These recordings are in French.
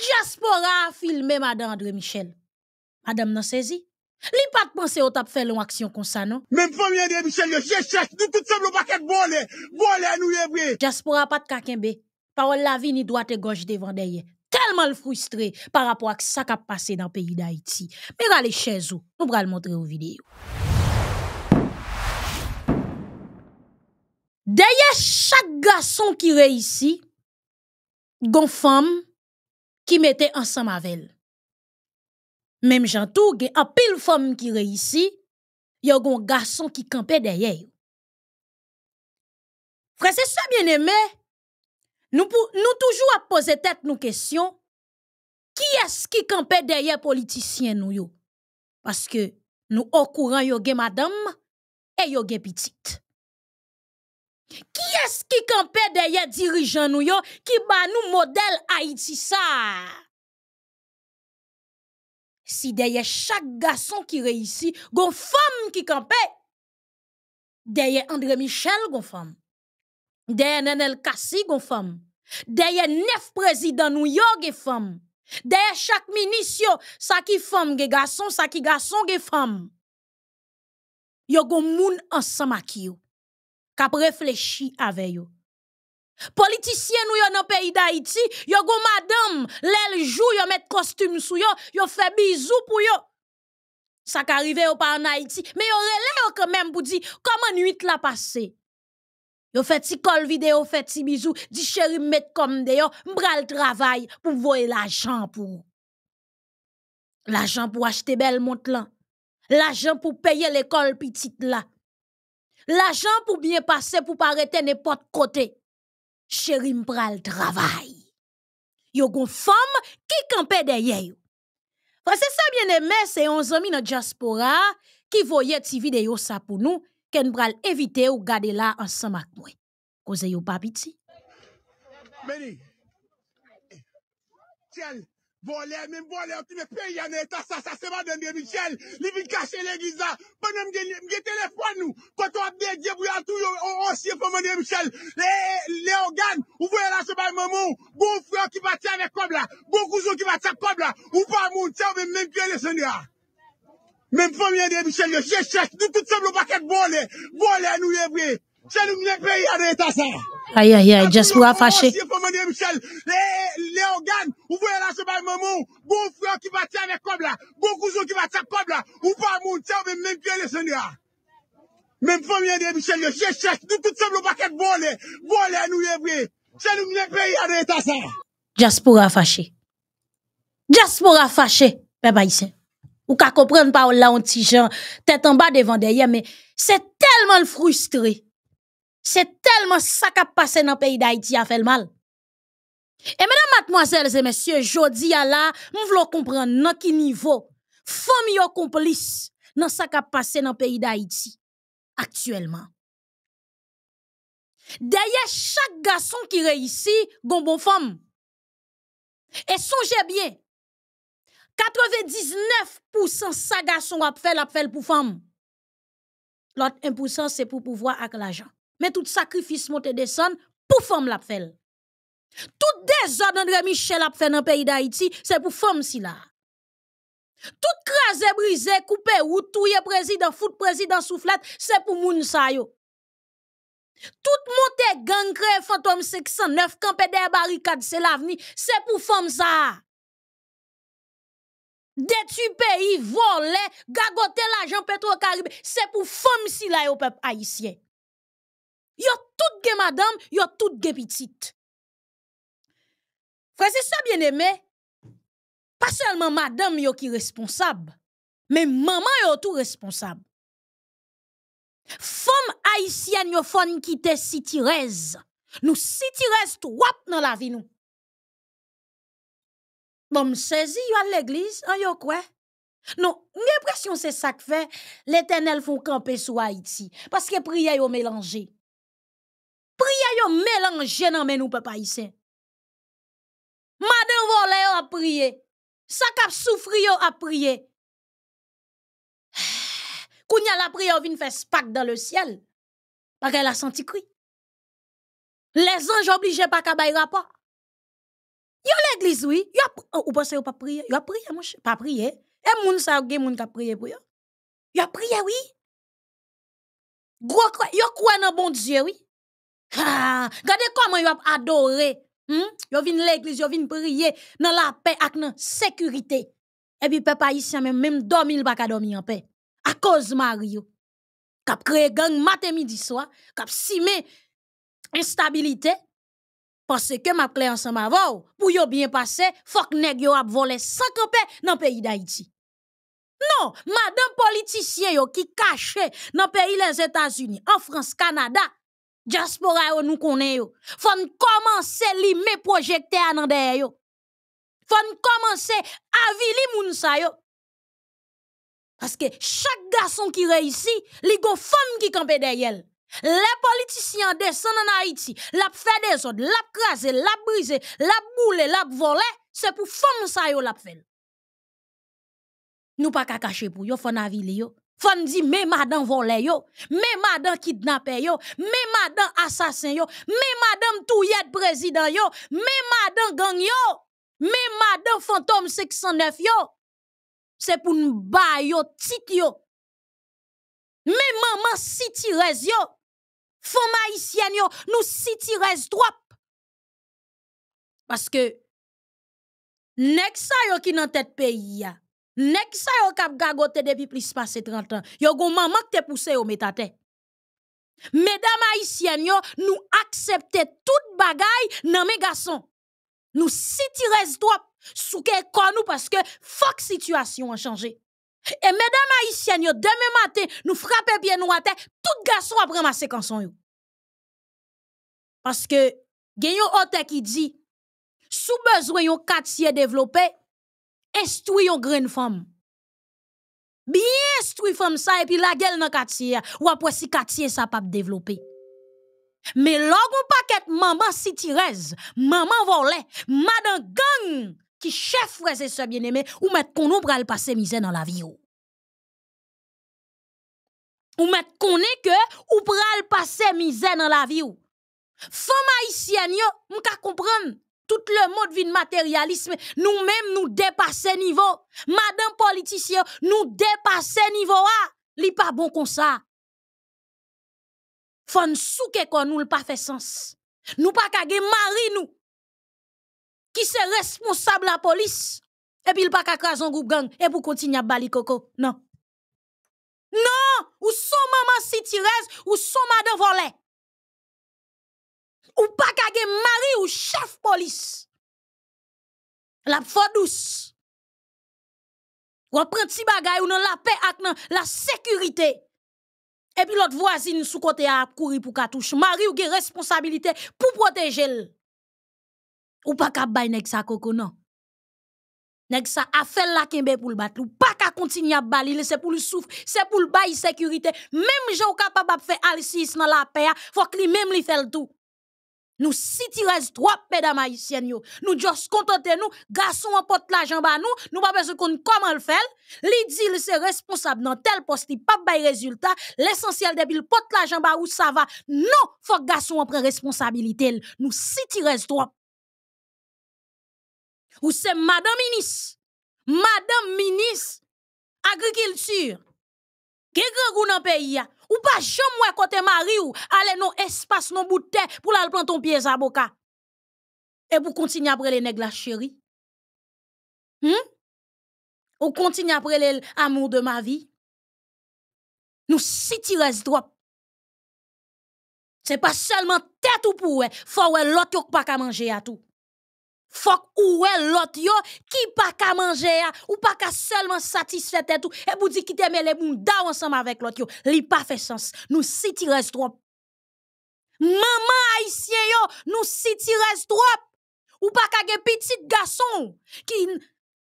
diaspora a filmé Madame André Michel. Madame n'a saisi. Li pas de penser au tap faire une action comme ça, non? Même famille André Michel, je cherche, nous tout le paquet de bolé, bolé nous yébré. Diaspora pas de kakembe. Parole la vie ni droite et gauche devant derrière. Tellement frustré par rapport à ça qui a passé dans le pays d'Haïti. Mais allez chez vous, nous allons le montrer aux vidéos. D'ailleurs chaque garçon qui réussit, gon femme qui mettait ensemble avec elle. Même Jean tout en pile femme qui réussit, a un garçon qui campait derrière. Frère, c'est ça bien-aimé. Nous nous toujours à poser tête nos question. Qui est-ce qui campait derrière politicien nous Parce que nous au courant yon madame et yo petite. Qui est-ce qui campe derrière dirigeant nous yo qui ba nous modèle Haïti ça? Si derrière chaque garçon qui réussit, gon femme qui campe, derrière André Michel gon femme. Derrière Nenel Kassi gon femme. Derrière neuf présidents nous yo gon femme. Derrière chaque ministre, ça qui femme gon garçon, ça qui garçon gon femme. Yo gon moun ensemble qui yo kap réfléchi avec eux. Politicien nou yo nan pays d'Haïti, yo go madame, lèl jou yo met costume sou yo, yo fait bisou pou yo. Ça qu'arrivait pas en Haïti. Mais mais me yo quand yo même pou di, comment nuit la passé Yo fait ti vidéo, vidéo, fait ti bisou, di chéri met comme de yo, le travail pour voyer l'argent pour. l'argent pour acheter belle montre là. l'argent pour payer l'école petite là. L'argent pour bien passer, pour pas arrêter n'importe côté. Chéri le travail. Yo gon femme qui campe derrière yo. Parce que ça bien aimé, c'est 11 amis dans diaspora qui voyait cette vidéo ça pour nous, qu'en pral éviter ou garder là ensemble avec moi. Cause yo pas petit? Meni. Tiens. Bon lè, mèm bon lè, ou ti mè peyi ane etan sa, sa seman dè mè Michel, li vi kache lè gizan, pwè mè mge telefon nou, kwa ton apde djevou yon tou yon ansye pou mè mè Michel, lè yon gan, ou vwe lan seman mè mou, bou fwe yon ki batè avè kob la, bou kouzou ki batè kob la, ou pa moun, tè ou mè mè mpey lè sè nyar. Mèm pou mè mè Michel, lè, chè chè, nou tout seman lè bakèt bon lè, bon lè nou yè vwe, tè nou mè peyi ane etan sa. Aïe, aïe, aïe, just pour fâché. Michel, les vous voyez là, ce pas maman, bon frère qui va tirer avec comme bon cousin qui va tirer comme là, ou pas monter, même même pied le Seigneur. Même famille de Michel, le chef, nous tout sommes pas qu'être volé, volé nous vrai. C'est nous les pays à l'état ça. Diaspora fâché. Diaspora fâché, peuple haïtien. Ou qu'à comprendre parole là, on petit gens, tête en bas devant derrière, mais c'est tellement frustré. C'est tellement ça qui a passé dans le pays d'Haïti a fait mal. Et mesdames, mademoiselles et messieurs, je dis à nous voulons comprendre dans quel niveau sont complice dans ce qui a passé dans le pays d'Haïti actuellement. D'ailleurs, chaque garçon qui réussit, bon femme. Et songez bien, 99% ces garçon a fait, l'appel fait pour femme. L'autre 1% c'est pour pouvoir avec l'argent mais tout sacrifice monte descend pour femme la Tout désordre de Michel a fait dans le pays d'Haïti, c'est pour femme si là. Tout crasé, brisé, coupé, ou touye président, foot président soufflette, c'est pour moun sa yo. Tout monte gang créé fantôme 609, campé des barricades, c'est l'avenir, c'est pour femme ça. Détruit pays, voler, gagoter l'argent petro caribé c'est pour femme si là yo peuple haïtien. Yo tout gen madame, a tout les petite. Frère, c'est ça bien aimé. Pas seulement madame yo qui responsable, mais maman yo tout responsable. Femme haïtienne yo fon si Sitirez. Nous Sitirez trop dans la vie nous. Bon, me yon à l'église, an hein, yo quoi? Non, l'impression c'est ça que fait l'éternel font camper sur Haïti. Parce que prière yon mélangé priye yon mélange nan men nou pe isen. Madame vole yon a prié. Sak ap soufri yo ap Kounya la prié yon vin fè spak dans le ciel, parce qu'elle a senti kri. Les anges oblige pa kabay Yon Yon l'Église oui, yo ap, oh, ou pense prié? pa prié, yo prié priye, pa prié. Et moun sa gen moun ka prié pou yon. Yon prié, oui. Gros, yo croit un bon Dieu, oui. Regardez comment ils ont adoré. Ils hmm? viennent l'église, ils viennent prier dans la paix et dans la sécurité. Et puis, papa ici, même dormi, il pas dormir en paix. À cause de Mario. ont créé gang matin, midi, soir. ont simé instabilité. Parce que ma clé ensemble avant, pour yon bien passé, fok nèg yon ap volé sans kopé dans le pays d'Haïti. Non, madame politicien yon qui caché dans le pays des États-Unis, en France, Canada, Diaspora yo nous connaît yo. Faut commencer limer projecter dans derrière yo. Faut commencer avili moun sa yo. Parce que chaque garçon qui réussit, li go femme qui campe derrière. Les politiciens descendent en Haïti, la fait des autres, la craser, la briser, la bouler, la voler, c'est pour femme ça yo la fait. Nous pas cacher pour yo, faut aviler yo. Femme dit « mais madame vole yo, mais madame kidnappé yo, mais madame assassin yo, mais madame touyet président yo, mais madame gang yo, mais madame fantôme 609 yo. pour nous n'ba yo tit yo. Mais maman siti rez yo. Fon ma yo, yo, nou siti trop. drop. que, nek sa yo qui nan tête pays. ya. Nèg sa yo kap gagote depuis plus de 30 ans. Yo gon maman qui te poussé au metate. Mesdames haïtiennes yo, nous accepter tout bagay nan mes garçons. Nous si tirez trop sous quel nous parce que fuck situation a changé. Et mesdames haïtiennes yo, demain matin, nous frapper bien nous à terre, tout garçon après ma séquence yo. Parce que genyon ote qui dit sous besoin yon quartier développé, Instruit yon grande femme. Bien une femme ça et puis la gueule dans quartier ou après si quartier ça pas développer. Mais l'on paquet maman si tirez, maman volée, madame gang qui chef frère et bien-aimé ou mettre qu'on pour pral passer misère dans la vie ou. Ou mettre qu'on est que ou pral passer misère dans la vie ou. Femme haïtienne yo, m'ka comprendre tout le monde de matérialisme, nous-mêmes nous dépasser niveau. Madame politicien, nous dépasser niveau A. n'est pas bon comme ça. Fon souke kon nous le pas fait sens. Nous pas kage mari nous. Qui se responsable la police et puis il pas kage un groupe gang et pour continuer à bali coco. Non. Non, ou son maman si où ou son madame volée ou pas qu'à mari ou chef police. La fo douce. Ou prend si bagay ou dans la paix ak nan la sécurité. Et puis l'autre voisine sous côté a couru pour katouche. Mari ou gen responsabilité pour protéger Ou pas qu'à bay nek sa koko non. Nèg sa a fait la kembe pour le battre. Ou pas qu'à continuer à bali, c'est pour le souffle, c'est pour le bail sécurité. Même gens capable de faire al dans la paix, faut que lui même li fait tout. Nous si tirez trois mesdames haïtiennes Nous juste contenter nous, garçon en porte l'argent jamba nous, nous pas besoin comment le faire. Nous c'est responsable dans tel poste, il pas nous résultat. L'essentiel nous porte l'argent ba où ça va. Non, faut garçon en prend responsabilité. Nous si tirez trois. Ou c'est madame ministre, madame ministre agriculture Gen grand goût dans pays Ou pas jamais côté mari ou aller non espace non bout de pour aller planter ton pied avocat. Et pour continuer après les nègres la chérie. Hmm? Ou continuer après l'amour de ma vie. Nous si tu restes droit. C'est pas seulement tête ou pour, faut l'autre pas qu'à manger à tout. Fok ou l'autre yo qui pas qu'à manger ou pas ka seulement satisfaire tout et vous dire te t'aime les daw ensemble avec l'autre yo li pas fait sens nous si ti reste trop maman haïtien yo nous si ti reste trop ou pas qu'à petit garçon qui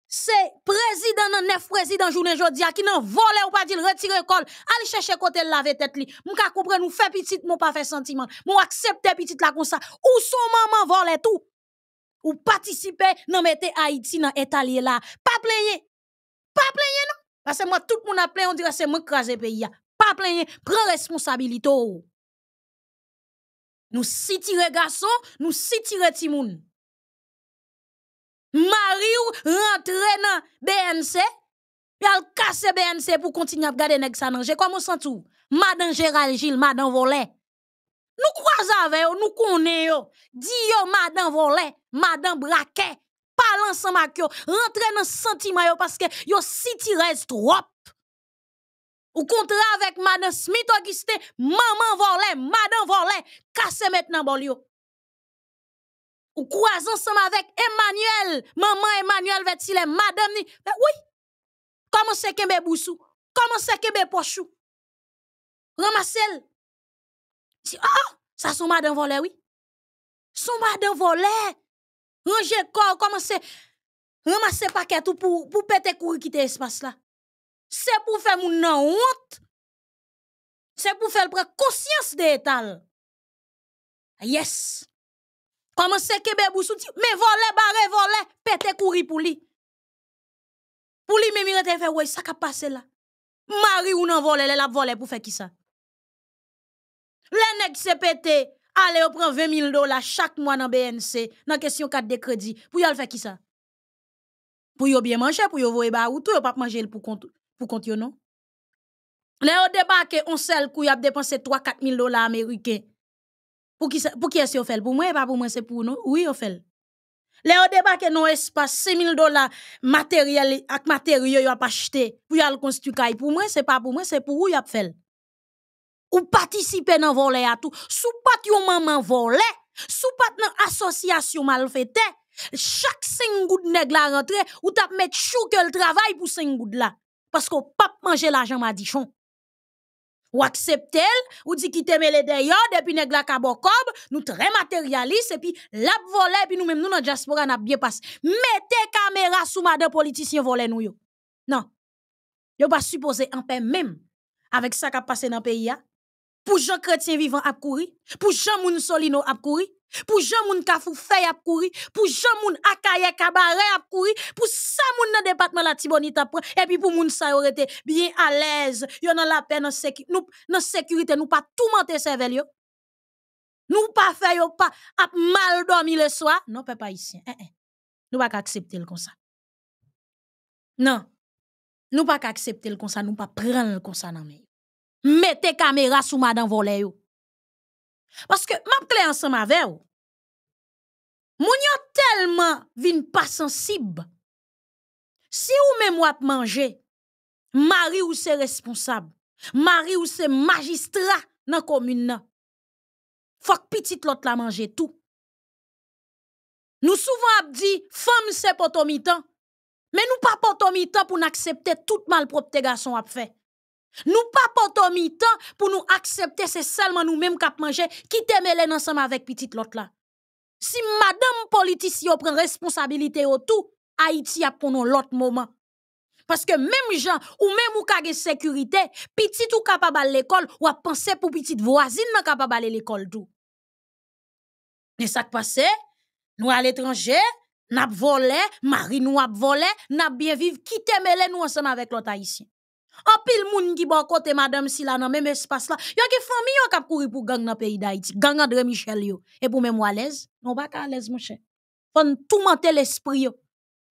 c'est président nan neuf président journée jodia qui nan volé ou pas dit retirer col aller chercher côté laver tête li ka comprendre nous fait petit mon pas fait sentiment mon accepter petit la comme ça ou son maman volé tout ou participer nan mettre Haïti dans état là. Pas plaigner. Pas plaigner non. Parce que moi tout le monde a on dirait c'est moi le pays Pas plaigner, prends responsabilité. Oh. Nous si tire garçon, nous si tire timoun. Mari ou rentre dans BNC, elle casse BNC pour continuer à garder sa nan J'ai commencé tout. Madame Gérald Gilles, madame Volet. Nous croisons avec nous connaissons. Dis yo, madame Volet madame braquet, parle ensemble avec yo, rentre dans sentiment parce que yo city reste trop. Ou contrat avec madame Smith augustin maman volé, madame volé, casse maintenant bolio. Ou croise ensemble avec Emmanuel, maman Emmanuel Vetile, madame ni, oui. Comment c'est que boussou? Comment c'est que pochou? Ramassel. Si, oh, ah, ça sont madame volé, oui. Son madame volé. Ranje kor, koman se remase paket ou pou pete kouri e kite espas la. Se pou fe moun nan wot, se pou fe lprek kousyans de etal. Yes! Koman se kebe bousouti, me vole, bare, vole, pete kouri pou li. Pou li me mirete fe wey, sa ka pase la. Mari ou nan vole, le lap vole pou fe ki sa. Le nek se pete. allez on prend 20 000 dollars chaque mois dans BNC, dans question 4 de crédit, pour yon faire qui ça? Pour bien manger, pour vous voir ba ou tout, pas manger pour compte, pour compte non? Le yon débarque, on sel qui a dépensé 3-4 000 dollars américains. Pour qui, pour qui est-ce qu'on fait? Pour moi, pas pour moi, c'est pour nous. Oui, on fait. Là, débat débarque non espace 6 000 dollars matériel, avec matériel a pas acheté, pour le construire pour moi, c'est pas pour moi, c'est pour a fait ou participer dans volet à tout. Sous pas yon maman volet, sous pas dans association malfaite, chaque 5 goud nèg la rentre ou tape mettre chou que le travail pour 5 goud là parce qu'on pas manger l'argent madichon. Ou accepte ou dit qu'il t'aimait les d'ailleurs, depuis nèg la kabokob, nous très matérialistes, et puis la volé, puis nous même nous dans diaspora n'a bien passé. Mettez caméra sous madame politicien volé nous yo. Non. Yo pas supposé en paix même avec ça qui a passé dans le pays. Pour Jean Chrétien vivant à courir, pour Jean Moun Solino à courir, pour Jean Moun Kafou à courir, pour Jean Moun Akaye Kabaret à courir, pour ça moun nan département la Tibonita et puis pour moun sa été bien à l'aise, yo dans la paix dans sécurité, nous dans sécurité, pas tout monter cervel yo. Nous pas faire yo pas mal dormir le soir, non papa ici. Nous ne Nous pas accepter le comme ça. Non. Nous pas accepter le comme ça, nous pas prendre le comme ça dans main mettez caméra sous madame volée. Parce que m'a clair ensemble avec vous. yo tellement vin pas sensible. Si ou même mangé, manger, mari ou c'est responsable, mari ou c'est magistrat dans commune Il Faut que petite l'autre la manger tout. Nous souvent ap dit femme c'est potomitan, mais nous pas potomitan pour n'accepter tout malpropre garçon ap fait. Nous pas porter mi-temps pour nous accepter c'est seulement nous-mêmes qui manger qui mêler ensemble avec petite l'autre là. Si madame politicien prend responsabilité au tout, Haïti a pour l'autre moment. Parce que même gens ou même ou kage sécurité, petit ou capable à l'école ou a pensé pour petite voisine non capable à l'école tout. ça qui passe, nous à l'étranger, avons volé, Marie nous a volé, n'a bien vivre, qui mêler nous ensemble avec l'autre haïtien. En pile moun ki bon kote madame si la nan même espace la. Yon ki fami yo kap kouri pou gang nan pays pays Gang André Michel yo. Et pou me à l'aise. Non pas ka l'aise, mou tout Fon l'esprit yo.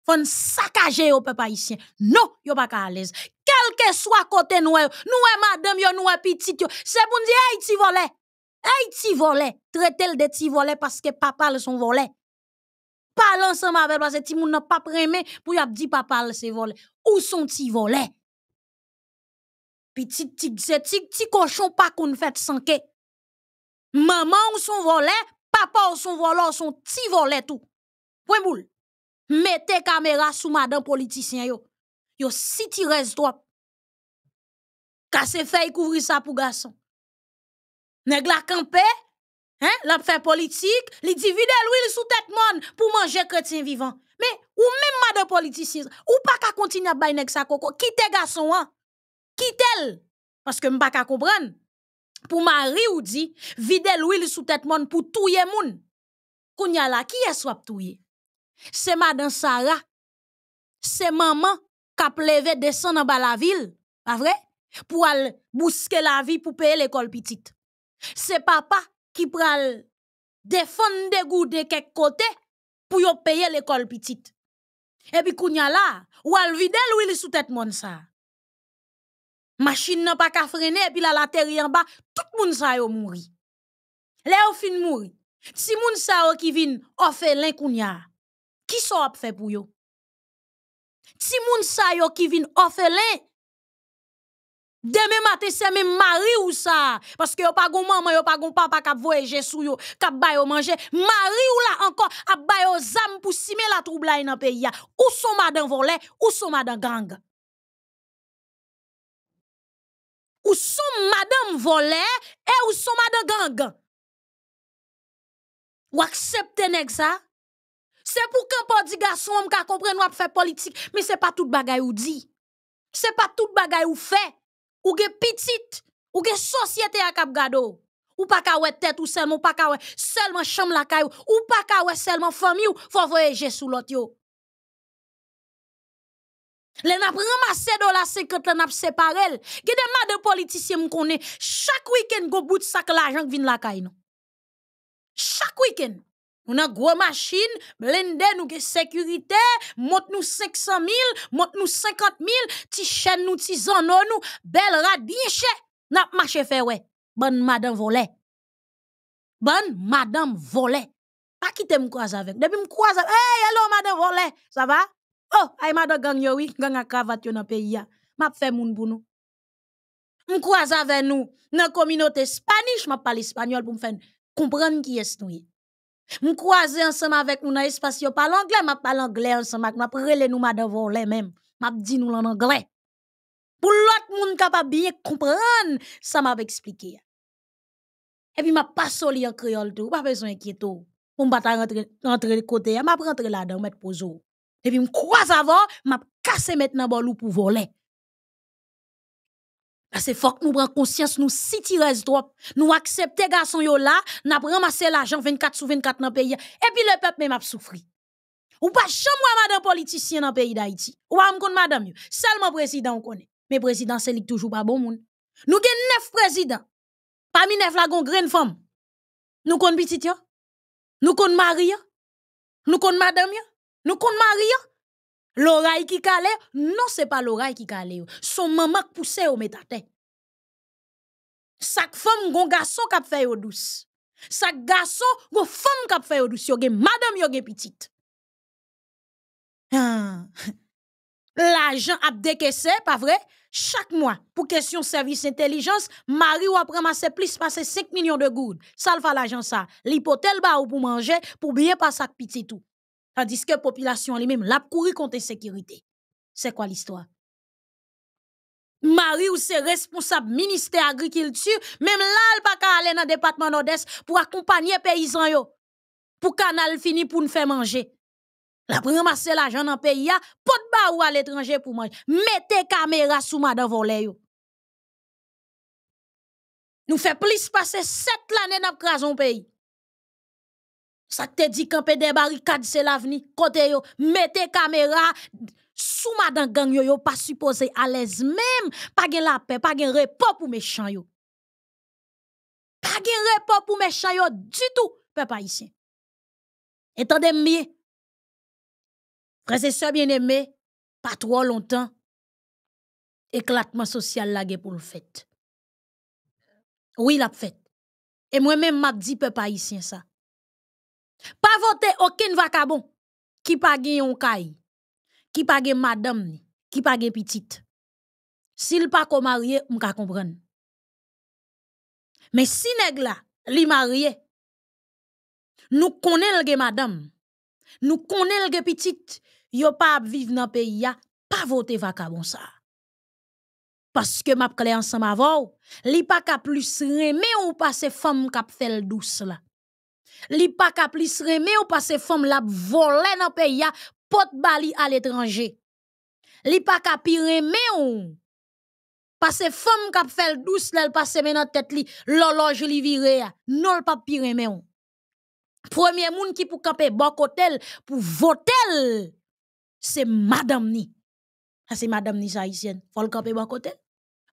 Fon sakaje yo peuple haïtien. Non, yo pas ka à Quel soit kote soit e, nous, nous e madame yo, nou e petit pitit yo. Se pou dire « hey ti Haïti Hey Traitez le de l de ti parce que papa le son volé. Pas ensemble moi, parce que ti moun nan pa prémé pou yap di papa le se volé. Où sont- ti volé? Petit tig petit cochon pas qu'on fait sanké. Maman ou son volet, papa ou son volet, son petit volet tout. Point boule. Mettez caméra sous madame politicien yo. Yo si tirez Ka se fait couvrir ça pour garçon. Nèg la campé, hein, l'a fait politique, li divide l'huile sous tête monde pour manger chrétien vivant. Mais ou même madame politicien, ou pas qu'à continuer à bailler nèg sa coco, quitte garçon hein parce que que baka comprendre. Pour mari ou dit, vide l'ouil sou tête moun pou touye moun. Kounya la, qui est touye? C'est madame Sarah. C'est maman a plevé descendre en ba la ville. pas vrai Pour al bouske la vie pour payer l'école petite. C'est papa qui pral des de gou de pour kote pou yo payer l'école petite et puis kounya la, ou al vide l'ouil sou tête moun ça? Machin nan pa ka frene, epi la la teri yon ba, tout moun sa yo mouri. Le yo fin mouri. Ti moun sa yo ki vin, ofe len koun ya. Ki so ap fe pou yo? Ti moun sa yo ki vin, ofe len. Deme mate seme mari ou sa, paske yo pa goun maman, yo pa goun papa, kap voyeje sou yo, kap bayo manje. Mari ou la ankon, ap bayo zam pou sime la troubla yon pe ya. Oso ma den volen, oso ma den ganga. ou sou madame volè, e ou sou madame gangan. Ou aksepte nek sa? Se pou kèm pa di gason wèm ka kompren wèm pou fè politik, mi se pa tout bagay ou di. Se pa tout bagay ou fè. Ou ge pitit, ou ge sosyete akab gado. Ou pa kawè tèt ou selman, ou pa kawè selman chanm lakay ou, ou pa kawè selman fami ou, fò voyeje sou lot yo. Le nap ramase do la sekret, le nap separel. Gede mada politisye mkone, chak wiken go bout sak la ajank vin lakay nou. Chak wiken. Mwena gwo masin, blende nou ge sekurite, mot nou 500 mil, mot nou 50 mil, ti chen nou, ti zon nou nou, bel rad, di nye che, nap mache fe we. Bon madame volè. Bon madame volè. Pa kite mkwaz avek. Depi mkwaz avek, hey, hello madame volè, sa va? Oh, ay madan gang yo oui, gang a cravate yo nan pays a. M'a fait moun pour nous. M'croise avec nous dans communauté spanish, m'a parle espagnol pour me faire comprendre qui est nous. M'croise ensemble avec nous dans espace yo parle anglais, m'a parle anglais ensemble avec m'a relé nous madame volé même. M'a dit nous en anglais. Pour l'autre monde capable bien comprendre ça m'a expliqué. Et puis m'a pas soli en créole tout, pas besoin m'a Pour rentré, rentrer côté, m'a rentrer là-dedans, mettre pozo. Et puis, je crois avant, je cassé maintenant pour voler. C'est que que nous prenions conscience, nous si ce droit, nous acceptons les garçons là, nous ramassons l'argent 24 sur 24 dans le pays. Et puis, le peuple même a souffert. Ou pas chambre madame politicien dans le pays d'Haïti. Ou pas m'kon madame yon. Seulement président on connaît. Mais président, c'est toujours pas bon moun. Nous gen neuf présidents. Parmi neuf la une grande femme. Nous kon petit yon. Nous avons mari yon. Nous kon madame nous compte Marie, hein? l'oreille qui calait, non, ce n'est pas l'oreille qui calait. Son maman qui poussait au métaté. Chaque femme, gon garçon qui fait au douce. Chaque garçon, gon femme qui fait au douce. Yo madame, yo petite. L'agent hein? L'argent a décaissé, pas vrai? Chaque mois, pour question service intelligence, Marie ou après plus passe 5 millions de gourdes. Ça le fait l'argent ça. L'hypothèque ba ou pour manger, pour bien passer petit tout. Tandis que population li l'a l'a contre sécurité. sécurité. C'est quoi l'histoire? Marie, ou se responsable ministère agriculture, même là, elle pas aller dans le département nord-est pour accompagner paysans yo. Pour canal fini pour nous faire manger. La ramasser l'argent dans pays a, pot ba ou à l'étranger pour manger. Mettez caméra sous madame volet Nous fait plus passer 7 l'année dans le pays. Ça te dit camper des barricades, c'est l'avenir. Côté yo, mettez caméra. Sous madame gang yo, yo pas supposé à l'aise même. Pas de la paix, pas de repos pour méchants yo. Pas de repos pour méchant yo du tout, peuple haïtien. Entendez bien. Frères et sœurs bien-aimés, pas trop longtemps, éclatement social la pour le fait. Oui, la fait. Et moi-même, m'a dit peuple haïtien ça. Pa vote oken vakabon, ki pa gen yon kay, ki pa gen madam, ki pa gen pitit. Si l pa ko marye, m ka kompren. Me si neg la, li marye, nou konen l gen madam, nou konen l gen pitit, yo pa ap vive nan peyi ya, pa vote vakabon sa. Paske map kli ansan ma vò, li pa ka plus reme ou pa se fom kap fèl dous la. li pa ka plis reme ou pa se fom volé vole pays pot bali à l'étranger. Li pa ka pi reme ou, pa se fom kap fel lel se menan tet li loloj li non le pa pi reme ou. Premier moun ki pou bon hôtel pou votel, se madame ni. c'est ah, se madame ni sa Haitienne, camper bon hôtel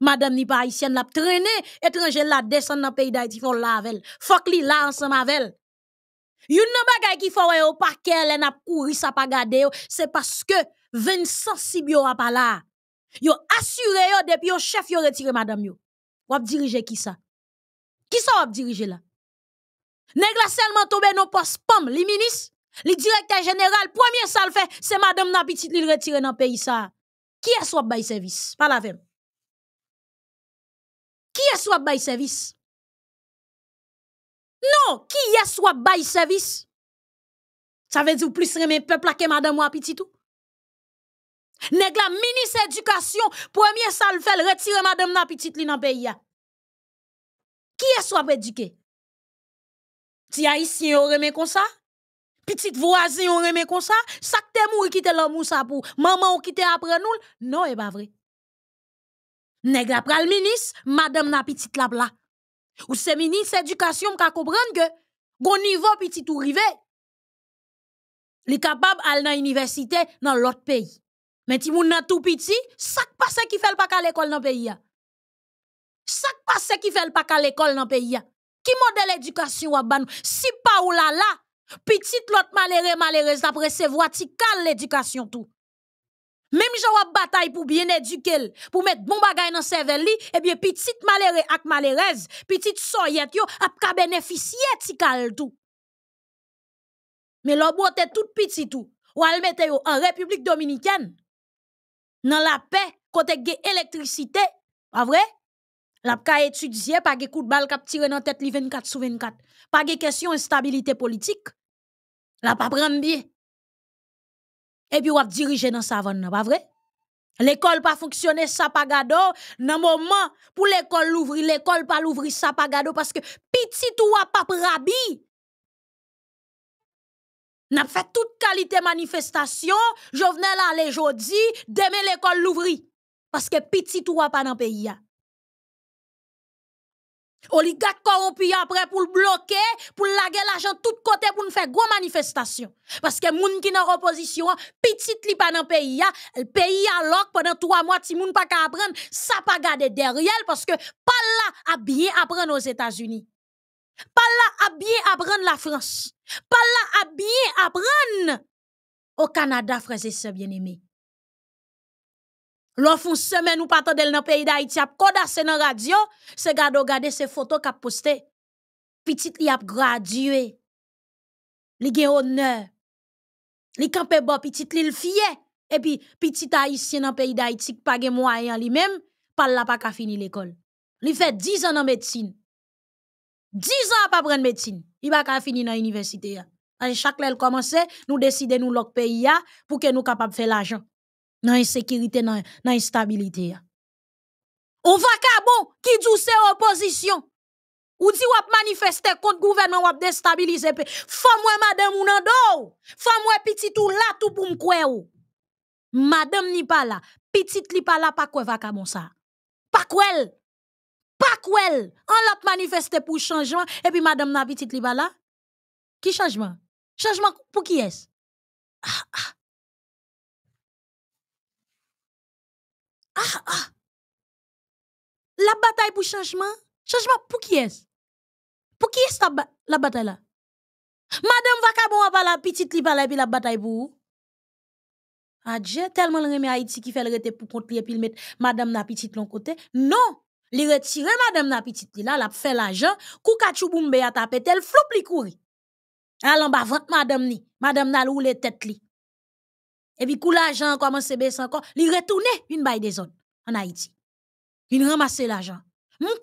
Madame ni pa haïtienne la trene, étranger la descend nan pays d'haïti iti faut la avel, faut li la avec elle. Yon nan bagay ki faut yo pa n'a ap kouri sa pa gade yo, se paske Vincent a pas là. Yo assure yo depi yo chef yo retire madame yo. Wap dirije ki sa? Ki sa wap dirije la? Neg la selman tombe nou pos pam, li minis, li directeur general, premier sal fè, se madame nan petite li retire nan pays sa. Ki es service? Pas la même. Qui est wap bay service? Non, qui est soit bail service? Ça veut dire plus remet peuple que madame ou petit tout. Nèg la ministre éducation, premier ça fait retirer madame na petite li pays Qui est soit éduqué? Ti haïtien on remet comme ça? Petite voisine on remet comme ça? Ça que t'es mouri qui te à ça pour maman ou qui après nous? Non, et eh pas ben, vrai. Nèg la pral ministre, madame na petite la ou c'est ministre éducation qui comprendre que bon niveau petit tout rivé. Li capable d'aller dans l'université dans l'autre pays. Mais ti moun nan tout petit, ça passe qui fait le pas à l'école dans pays Ça passe qui fait le pas à l'école dans pays Qui modèle éducation si pas ou là là, petit l'autre malheureux malheureux après recevoir ti l'éducation tout. Mem jan wap batay pou bien edukel, pou met bon bagay nan sevel li, ebye eh pitit malere ak malerez, pitit soyet yo, apka beneficy etikal tou. Men lòb wote tout pitit tou, wal met yo an Republik Dominikèn, nan la pe kote ge elektrisite, a vre, lòb ka etudize, pa ge kout bal kat tire nan tet li 24 sou 24, pa ge kesyon en stabilite politik, lòb pa pran biye. et puis va diriger dans sa vente, pas vrai? L'école pas fonctionné, ça pas gado. Dans le moment, pour l'école l'ouvrir, l'école pas l'ouvrir, ça pas gado. Parce que petit ou à pape rabi, a fait toute qualité manifestation. Je venais là, les demain l'école l'ouvrir. Parce que petit ou pas dans le pays. Oligarque corrompu après pour bloquer, pour laguer l'argent tout côté pour nous faire gros manifestation. Parce que moun qui en opposition, petite li pas dans pays le pays a lock pendant trois mois si moun pas ka apprendre, ça pas garder derrière parce que pas là a bien apprendre aux États-Unis. Pas là a bien apprendre la France. Pas là a bien apprendre au Canada frères et sœurs bien-aimés. L'offre une semaine ou pas dans le pays d'Haïti, ap koda se nan radio, se garder gade se photo kap posté. Petit li a gradué. Li gen honneur. Li campé bo petit li le Et puis, petit haïtien dans le pays d'Haïti qui pas moyen lui-même, pas la pas qu'à fini l'école. Li fait 10 ans en médecine. 10 ans pas prendre médecine. Il va qu'à fini dans l'université. Chaque lèl commence, nous décidons nous l'autre pays pour que nous capables faire l'argent dans l'insécurité, dans l'instabilité. On va vacabon qui dit c'est opposition. Ou dit wap manifesté contre gouvernement ou déstabiliser Faut Femme madame ou nando, do. Femme petit ou là tout pour me ou. Madame ni pas là, petite li pas là pas quoi vacabon ça. Pas quoi Pas quoi On l'a manifesté pour changement et puis madame na petite li pas là. Qui changement? Changement pour qui est-ce? Ah, ah. Ah, ah! La bataille pour changement, changement pour qui est-ce? Pour qui est-ce la bataille là? Madame Vacabon a pas la petite li parler la bataille pour Adje, ah, tellement le remet Haïti qui fait le rete pour contre et puis le mettre madame la petite l'on côté. Non, li retire madame la petite li là, la fait l'argent, koukachou boumbe a tapé tel flop li couri. Allons, bah, madame ni, madame n'a loule tête li. Et puis, coup l'argent hein, commence à baisser encore. Il retourne une baille des autres en Haïti. Il ramasse l'argent. M'on connaît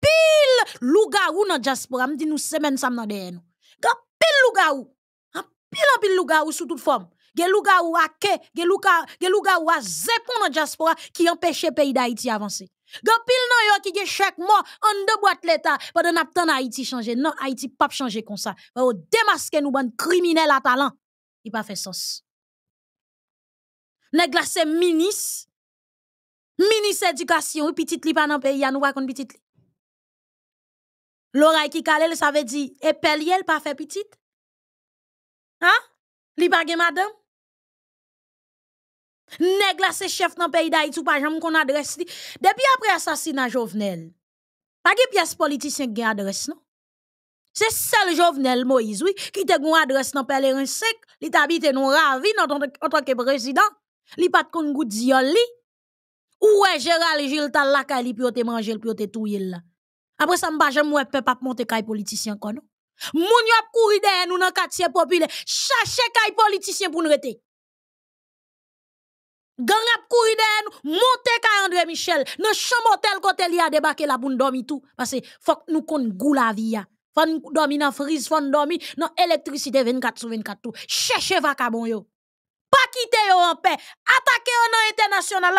pile loup-garou dans diaspora. M'dit nous semaine ça m'nan derrière nous. Gap pile loup-garou. En hein, pile en pile loup-garou sous toute forme. Gen lougaou a ke, gen garou à zepon dans diaspora qui empêche pays d'Haïti avancer. Gan pile nan yo qui gen chaque mois en deux boîtes l'état pendant que temps Haïti changer. Non, Haïti pas changer comme ça. Pour démasquer nous bande criminels à talent. Il pas fait sens. Ne glase minis. Minis edukasyon. Wi petit li pa nan peyi anou wakon petit li. Loray ki kalel sa ve di. E peli el pa fe petit. Ha? Li bagi madam. Ne glase chef nan peyi da itou pa jam kon adres li. Depi apre asasina jovenel. Pagi pias politisyen gen adres nan? Se sel jovenel mo izwi. Ki te goun adres nan peli rensek. Li tabi te nou ravi nan tonke prezident. Li pat kon gout diol li. Ouwe, Gérald Gilles tal la kay li piote manje, piote touye la. Après ça, m'ba j'aime ouais peuple monter kay politicien kono. Moun yop kouri derrière nou nan quartier populaire, chache kay politicien pou nous rete. Gang ap kouri derrière nou, monter kay André Michel, nan chambre hotel kote li a débarqué la pou nous dormir tout parce que faut nous kon gou la vie Fon dormi nan frise, fon dormi nan électricité 24 sur 24 tout. Chercher vakabon yo pas quitter yon en paix, attaque yo nan international,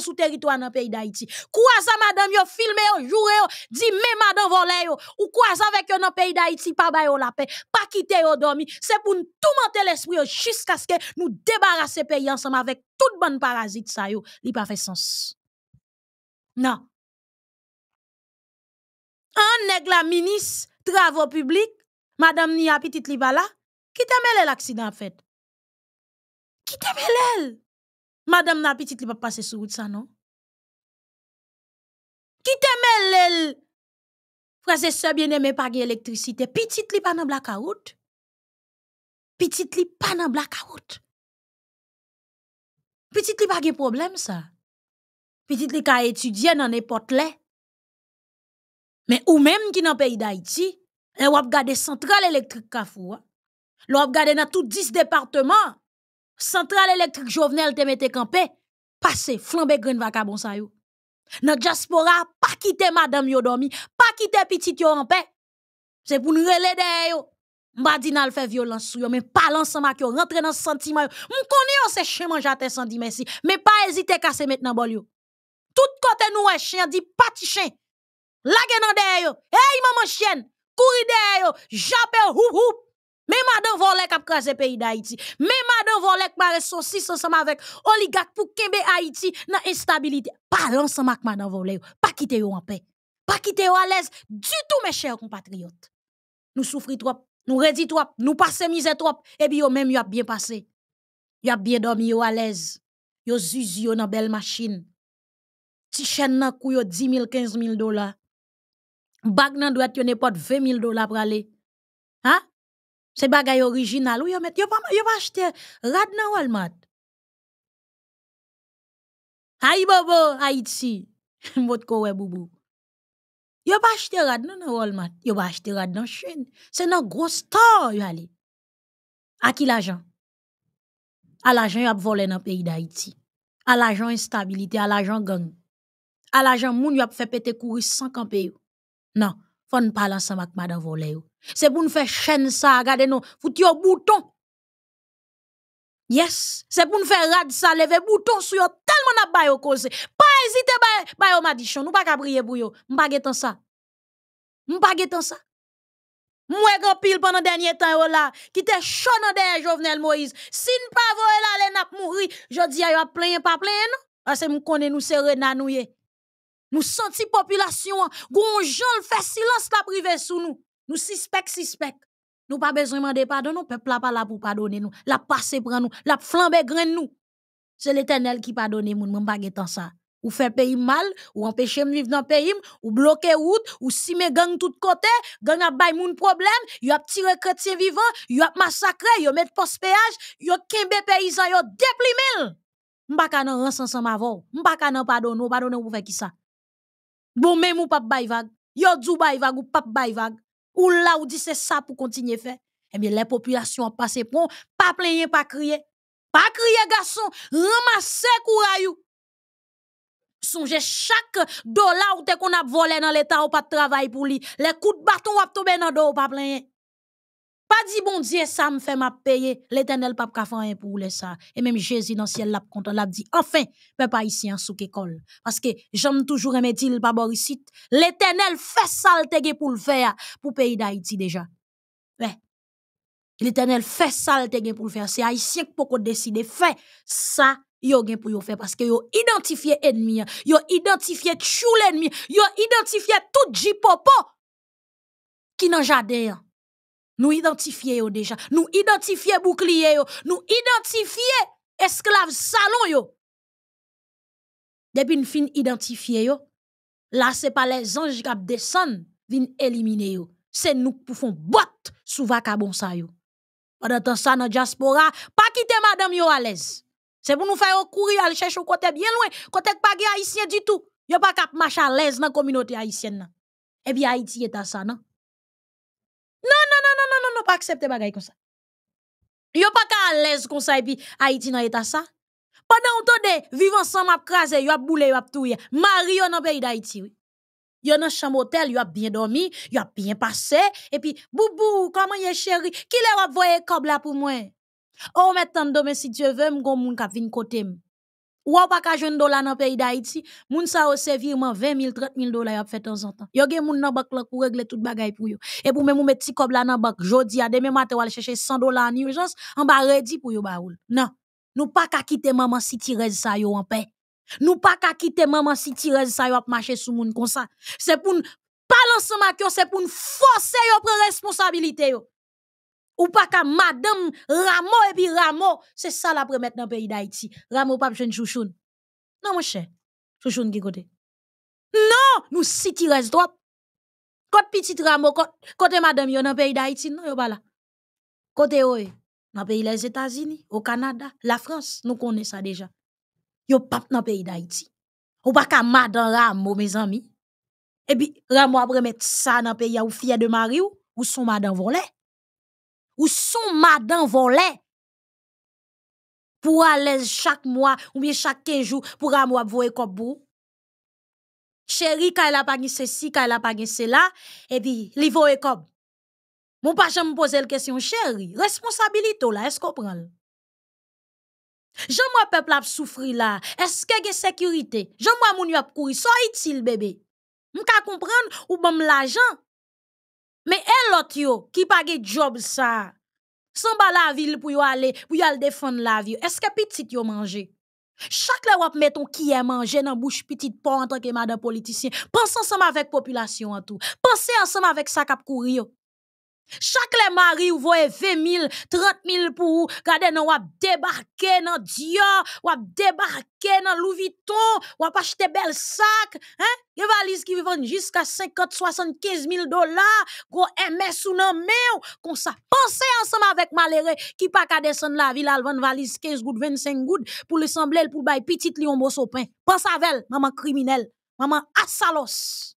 sous yon yo territoire dans nan d'Haïti. Quoi ça madame yon filme yon joue yon, di me madame vole ou quoi ça avec yon nan pays d'Haïti pas bayon la paix, pas quitter yon dormi, C'est pour tout monter l'esprit jusqu'à ce que nous débarrasser pays ensemble avec toute bonne parasite ça yo, li pas fait sens. Non. Un nèg la ministre travaux publics, madame ni a petite li là, qui t'a mêlé l'accident en fait. Qui te elle? Madame na petite li pa passer sou route, ça, non? Qui te Frère, c'est se aimé pas gen électricité. Petite, li pa nan Blackout. Petite, li pa nan blackout. petite li pa de problème, sa? Pitit li ka etudye nan epot Mais mais ou même ki nan le pays d'Haïti, le eh, wap gade électrique elektrik ka fwa. Le wap gade dans tout 10 départements. Centrale électrique, jovenel te mette campée. passe, flambe green vacabon sa yo. Nan diaspora, pas quitter madame yo pas pas quitter petit yo paix. C'est pour nou relè de yo. M'a dit, nan mais pas sou yo, men pas yo, rentre nan sentiment, yo. M yo se chè man sans di messi men pa bol yo. Tout côté nous dit chè, di La Lage de yo, hey maman chienne, kouri de yo, jape hou houp volé qui a crasé pays d'Haïti. Même madame volé qui m'a saucisse ensemble avec oligarque pour kembe Haïti dans l'instabilité. Pas l'ensemble avec madame volé, pas quitter en paix. Pas quitter à l'aise du tout mes chers compatriotes. Nous souffrons trop, nous redis trop, nous passons misère trop et puis vous même vous avez bien passé. Vous avez bien dormi à l'aise. Yo zuzi yo dans belle machine. Ti chaîne nan kou yo 10 000, 15 000 dollars. Bag nan doit yo n'importe 20 000 dollars pour aller. Hein? Se bagay orijinal ou yo met? Yo ba achete rad nan wal mat? Hay bo bo, Haiti. Mbot kowe bou bou. Yo ba achete rad nan wal mat? Yo ba achete rad nan chen? Se nan gros star yo ale. Aki la jan? A la jan yo ap vole nan peyi da Haiti. A la jan instabilite, a la jan gang. A la jan moun yo ap fe pete kouri san kampeyo. Nan. faut nous parler ensemble avec madame volet. C'est pour nous faire chaîne ça, regardez nous, foutre au bouton. Yes, c'est pour nous faire rad ça, lever bouton sur tellement n'a au cause. Pas hésiter ba yo madichon, nous pas qu'à prier pour yo. M'pa getan ça. M'pa getan ça. Moi, grand pile pendant dernier temps yo là, qui était chaud derrière Jovenel Moïse. Si pas voye là, les n'a mouri, jodi a yo plein pas plein non. Parce que connais, nous serena nou nous senti population, jan le fait silence la privé sous nous. Nous suspect suspect. Nous pas besoin demander pardon, nous peuple pas là pour pardonner nous. La passé pour nous, la flamber graine nous. C'est l'Éternel qui pardonne moun, m'en pas tant ça. Ou fait pays mal, ou empêcher de vivre dans pays, ou bloquer route, ou si mes gang tout côté, gang a bay moun problème, yo a tiré chrétien vivant, yo a massacré, yo met post péage, yo kembe paysan yo déplimel. ne ka nan rans ensemble avant, ne ka nan pardonner, pardonner pour faire qui ça Bon, même ou pas bay vague. Yo dou bay vague ou pas bay vague. Ou là ou dit c'est ça pour continuer faire. Eh bien, les populations ont passé pour pas plaigner, pas crier. Pas crier, garçon. ramasse courayou. Songez chaque dollar ou te qu'on a volé dans l'État ou pas de travail pour lui. Les coups de bâton ou tomber dans dos ou pas plaigner. Pas dit bon Dieu, ça me fait m'a payer. L'éternel pape ka fait pour sa. ça. Et même Jésus dans le ciel l'a content, l'a dit, enfin, ici en sous école. Parce que j'aime toujours aimer dire, pas Borisite, l'éternel fait ça le pour le faire, pour pays d'Haïti déjà. L'éternel fait ça le pour le faire. C'est haïtien qui peut décider, fait ça yo gen pour yo faire parce que yo identifié ennemi yo identifié chou l'ennemi yo identifié tout jipopo qui nan yon. Nous identifions déjà. Nous identifions bouclier, nous identifions esclave salon yo. Depuis une fin identifié yo, là c'est pas les anges qui descendent vin éliminer yo. C'est nous qui font botte sous vacabon ça yo. Pendant temps ça dans diaspora, pas quitter madame yo à l'aise. C'est pour nous faire courir aller chercher côté bien loin, côté pas haïtien du tout. Yo pas cap marcher à l'aise dans la communauté haïtienne. Et eh bien Haïti est à ça non. Non, non, non, non, non, non, non, pas aksepte comme ça. sa. Yo pas ka l'aise kon sa et Haïti n'est eta sa. ça. Pendant on de, vivant sans ma yo ap boule, yo ap touye. Mari yo nan pays d'Haïti, oui. Yo nan chambre hôtel, yo ap bien dormi, yo ap bien Et puis, boubou, y yé chéri, Qui le wap voye kob la pou pour moi oh, metan demain si Dieu veut, mgon moun kap vin kote m'. Ou pas qu'à jeune dollar dans le pays d'Haïti, moun sa ou se virement 20 000, 30 000 dollars yop fait de temps en temps. Yo gen moun nan bak là pour régler tout bagay pour yo. Et pour même ou petit cob là nan bak jodi à demain matin ou aller chercher 100 dollars en urgence, en bas redire pour yo baoul. Non. Nous pas qu'à quitter maman si Thérèse sa yo en paix. Nous pas qu'à quitter maman si Thérèse sa yo pour marcher sous moun comme ça. C'est pour pas cœur, c'est pour forcer yo prendre responsabilité yo ou pas qu'à madame Ramo et puis Ramo, c'est ça la remettre dans le pays d'Haïti. Ramo pas jeune chouchoune. Non mon cher, Chouchoune, qui côté. Non, nous si tu restes droit. Côté petit Ramo, côté madame yon dans le pays d'Haïti, non yon pas là. Côté où, dans pays les États-Unis, au Canada, la France, nous connaissons ça déjà. Yon pas dans le pays d'Haïti. Ou pas qu'à madame Ramo mes amis. Et puis Ramo après mettre ça dans le pays ou fier de Marie ou, ou son madame volait. Ou son madan volè? Pou alèz chak mwa, ou mi chak kejou, pou ram wap voekop bou? Chéri, ka e la pagnise si, ka e la pagnise la, e di, li voekop. Mwen pa jè mwen pose l kèsyon, chéri, responsabilito la, esko pral? Jèm wap pepl ap soufri la, eske gen sekurite? Jèm wap mouni ap kouri, so iti l bebe? Mwen ka kompran ou bom la jan? Mais elle l'autre qui pa job ça. S'en la ville pour y aller, pour y aller défendre la ville Est-ce que petit yo mangé? Chaque la wap qui est mangé dans bouche petite pas en tant que madame politicien. Pensez ensemble avec population en tout. Pensez ensemble avec sa cap courir. Chaque le mari ou voye 20 000, 30 000 pour vous, gade nan wap debarke nan Dior, wap debarke nan Louis Vuitton, wap achete bel sak, hein? Ye valise qui vivon jusqu'à 50, 75 000 dolar, gwo MS ou nan me ou, kon sa ensemble avec Maléré, malere ki pa ka desen la vil alvan valise 15 goud, 25 goud, pour le pour pour bay petit li yon Pense avec elle, maman criminelle, maman assalos.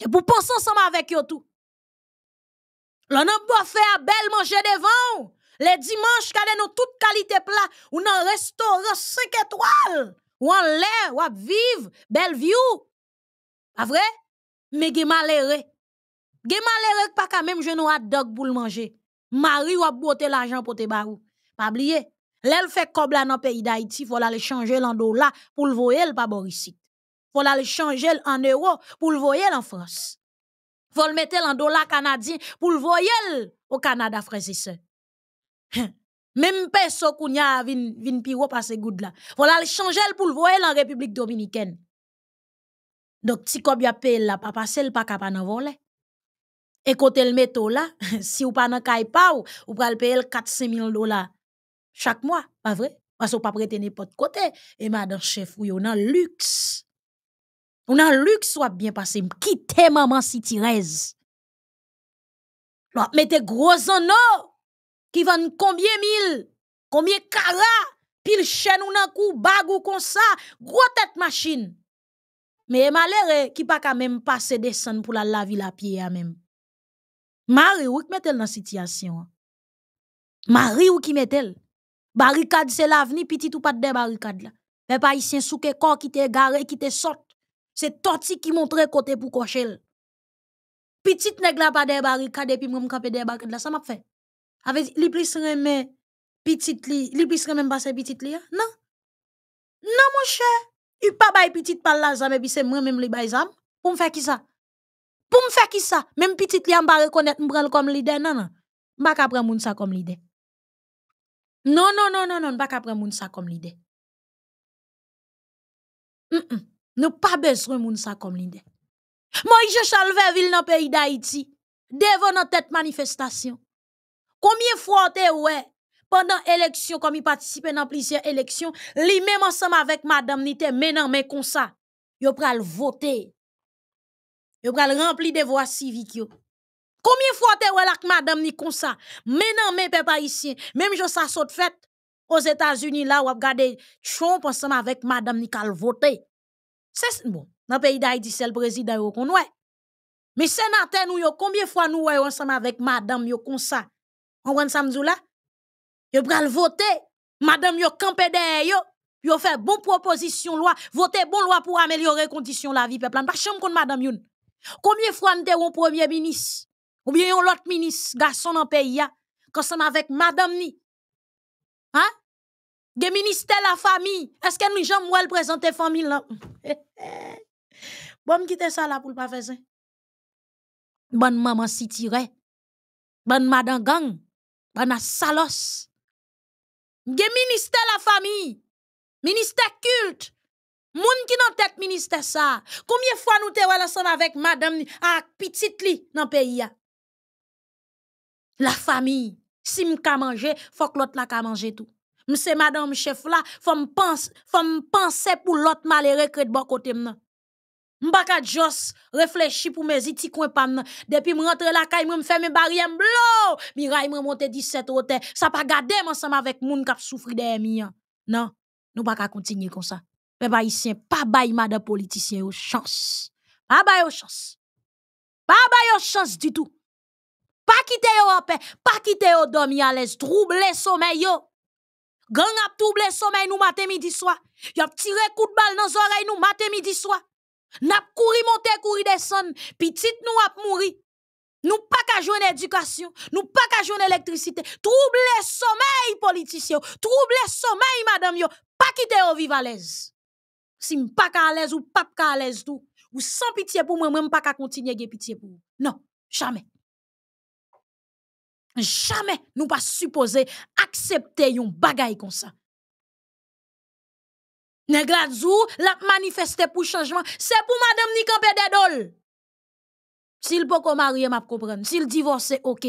Et pour penser ensemble avec yo tout. L'on a beau faire bel manger devant. Les dimanches, qu'elle nous toute qualité plat, ou dans restaurant 5 étoiles, ou en l'air, ou à vivre, belle view. Pas vrai? Mais gen malheureux. Gen malheureux pas quand même nous hot dog pour le manger. Marie ou à boter l'argent pour te barou. Pas oublier. L'el fait cobla dans le pays d'Haïti, faut aller changer en dollar pour le voyer pas Borisite. Il Faut aller changer en euros pour le voyer en France le mettre en dollars canadiens pour le voyer au Canada, frère et soeur. Hein? Même peso kounya vin, vin piro passe goud là. Voilà le changer pour le voyer en République Dominicaine. Donc, si vous ya paye là, pas passer le pas capable nan voler. Et côté le métaux là, si ou pas nan kay vous ou, ou le payer 400 000 dollars chaque mois, pas vrai? Parce qu'on pas prêter n'importe côté. Et madame chef ou avez nan luxe. On a luxe soit bien passé, te maman si tirez. Mais mette gros en qui vend combien mille, combien kara, pile chaîne ou nan coup, bag ou kon ça, gros tête machine. Mais malere, qui pas quand même passer des sons pour la laver la pied à même. Marie ou qui mette dans situation? Marie ou qui mette Barricade c'est l'avenir, petit ou pas de barricade là. Mais pas ici, souke qui te garé, qui te sort. Se toti ki montre kote pou kwa chel. Pitit neg la pa dey bari, kade pi mwen mwen kape dey bari, kade la sa map fe. A vezi, li plis reme, pitit li, li plis reme mwen pase pitit li, nan? Nan mwen che, yu pa bay pitit pal la, zame pi se mwen mwen li bay zame, pou mwen fe ki sa? Pou mwen fe ki sa? Mwen pitit li mwen pa rekonet mwen brel kom lide, nan nan? Mwen baka pre moun sa kom lide. Non, non, non, non, mwen non, baka pre moun sa kom lide. M, m, m. Nous pas besoin moun ça comme l'idée. Moi je la ville dans pays d'Haïti devant notre tête manifestation. Combien fois t'es ouais pendant élection comme il participe dans plusieurs élections, lui même ensemble avec madame ni maintenant, comme ça. Yo pral voter. Yo pral rempli des voix civiques yo. Combien fois t'es ouais avec madame ni comme ça. maintenant, même même je ça saute fête aux États-Unis là ou regardé chomp ensemble avec madame ni le voter. C'est bon. Dans le pays d'Haïti, c'est le président qui est Mais sénateur, nous, combien de fois nous sommes ensemble avec madame, yo comme ça. On voit ça, nous, là. Yo pral voter. Madame, yo campé derrière yo. Yo fait bon proposition loi. Voter bon loi pour améliorer conditions la vie, peuple. Pas chambre contre madame, Combien de fois nous au premier ministre? Ou bien l'autre ministre, garçon dans le pays, ensemble avec madame, ni? Hein? Gé ministère la famille. Est-ce que nous j'aime ou elle famille là? bon, quitter ça là pour le pas faire Bonne maman si tire. Bonne madame gang. Bonne salos. ministre ministère la famille. Ministère culte. Moun ki nan tête ministère ça. Combien de fois nous te ensemble avec madame à petite li dans pays La famille. Si m'ka manger, faut que l'autre la ka manger tout. Mse madame chef la, fom pense, pour pense pou l'autre malere kred bo kote mna. Mbaka jos, réfléchis pou mezi ti kwen pam nan. Depi m'rentre la kay m fè me bariyèm Mira, Mi ray suis 17 rote. Sa pa gade moi, avec avec moun kap soufri de mi hein. Non, Nan, nou baka continuer kon sa. Pe ba isyen, pa bay madame politicien yo chance. Pa bay yo chance. Pa bay yo chance du tout. Pa kite yo paix, pa kite yo domi l'aise, troublé sommeil yo. Gang ap trouble sommeil nous matin midi soir. Y a tiré coup de balle dans oreilles nous matin midi soir. N'a couru monter, couru descend, petite nous ap mouri. Nous pas qu'à jouer éducation nous pas qu'à jouer électricité. Trouble sommeil politicien, trouble sommeil madame yo, pas quitter au vivre à l'aise. Si pas à l'aise ou pas à l'aise tout, ou sans pitié pour moi, même pas qu'à continuer à pitié pour vous. Non, jamais. Jamais nous pas supposé accepter yon bagay comme ça. Nèg la la manifester pour changement, c'est pour madame ni camper Dol. S'il peut marier m'a comprendre, s'il divorce OK.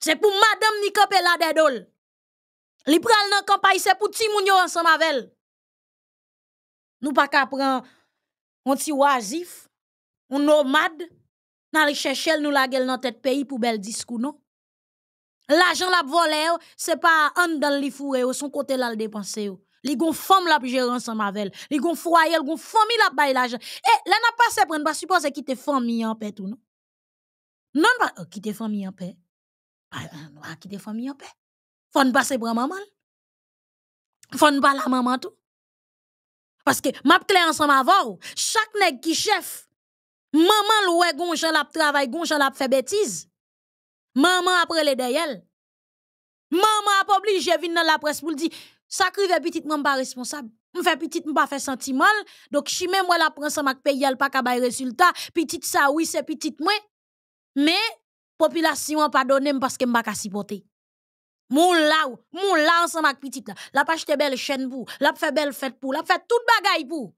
C'est pour madame ni la la Dol. Li pral nan campagne, c'est pour ti moun yo ensemble avec Nous pas ka prendre un petit oisif, un nomade nous li chèche la nan pays pour bel discours, non l'argent la volé c'est pas un dans li fourré son côté la dépenser ou li gon femme la gère ensemble avec li gon foyer gon famille la bay l'argent et là n'a pas se prendre pas supposé quitter famille en paix tout non non pas quitter oh, famille en paix pas quitté la quitter famille en paix faut ne pas se prendre maman faut pas la maman tout parce que m'a clair ensemble avant chaque nèg qui chef Maman loue gonjan la travail, gonjan la fait bêtise. Maman après les d'elle. Maman a pas obligé dans la presse pour dire ça crive petite maman pas responsable. On fait petite pas fait senti mal, donc chimé moi la prend ça m'ak paye pas ka bay résultat, Petit ça oui c'est petit moi. Mais population pas donné parce que m'pa ka supporter. Mon là, mon là ensemble avec petite la pas acheté belle chaîne pour, la fait belle fête pour, la fait tout bagaille pour.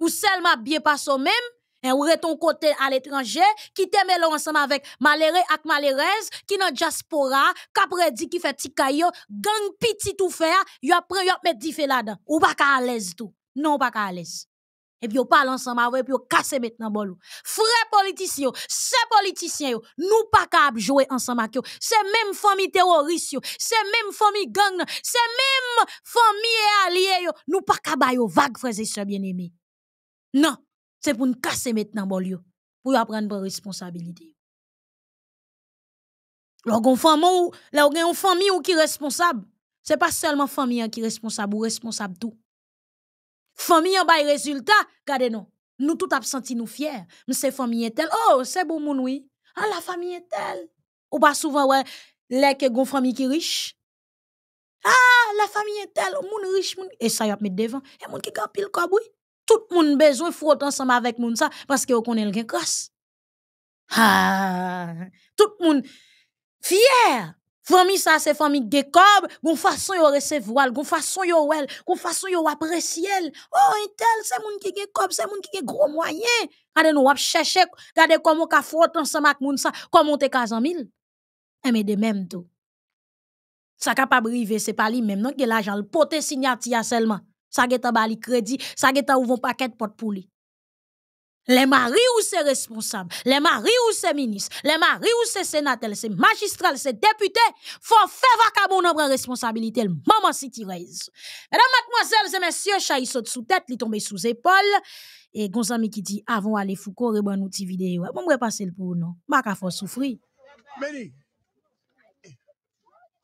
Ou seulement bien pas même et ou ton côté à l'étranger, qui te ensemble avec malere ak malerez, qui dans diaspora, qui dit qui fait petit gang petit tout faire, il yop yo met di fè là-dedans. Ou pas à l'aise tout. Non, pas à l'aise. Et puis, on parle ensemble avec, puis on casse maintenant bolou. Frères politiciens, ces politiciens, nous pas capables jouer ensemble avec eux. C'est même famille terroriste, c'est même famille gang, c'est même famille alliée, nous pas capables vague frères et bien-aimés. Non c'est pour nous casser maintenant bon pour apprendre prendre responsabilité. Lorsqu'on famille ou famille ou qui responsable, c'est pas seulement famille qui responsable ou responsable tout. Famille en bas résultat, regardez nous. Nous tout avons senti nous fiers. Mais c'est famille telle, oh, c'est bon mon oui. Ah la famille est telle. Ou pas souvent ouais, les que gon famille qui riche. Ah, la famille est telle, Mon, riche mon. et ça y a mettre devant. Et mon, qui gagne pile quoi oui tout monde besoin faut ensemble avec moun parce parce que connaît Ha, ah, tout monde fier famille ça c'est fami gekob, goun façon yo resevwal, goun façon yo wel, goun façon yo Oh, entel, c'est moun qui gekob, c'est moun ki gen gros moyen. Gade nous wap chèche, gade comment ka fwot ensemble ak moun sa, qui te kazan mil. Eh, de même tout. Ça a rive, se qui lui non qui la le pote ça geta bali crédit, ça geta ouvre un paquet de porte pour Les maris ou c'est responsable, les maris ou c'est ministre, les maris ou c'est sénateur, c'est magistral, c'est député, faut faire vacabon en responsabilité, le maman si tiraise. Mesdames, mademoiselles et messieurs, chahi saute sous tête, li tombe sous épaule, et Gonzami qui dit, avant aller Foucault, rebon outil vidéo. Bon, me passer le pour non, ma ka faut souffrir.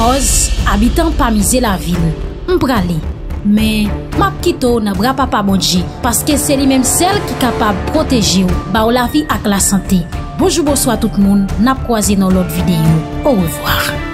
Hoz, abitan pa mize la vil, mbra li. Men, map kito nan bra pa pa modji, paske se li menm sel ki kapab proteji ou, ba ou la vi ak la sante. Bojoubo swa tout moun, nap kwa zi nan lot videyo. Ou revoar.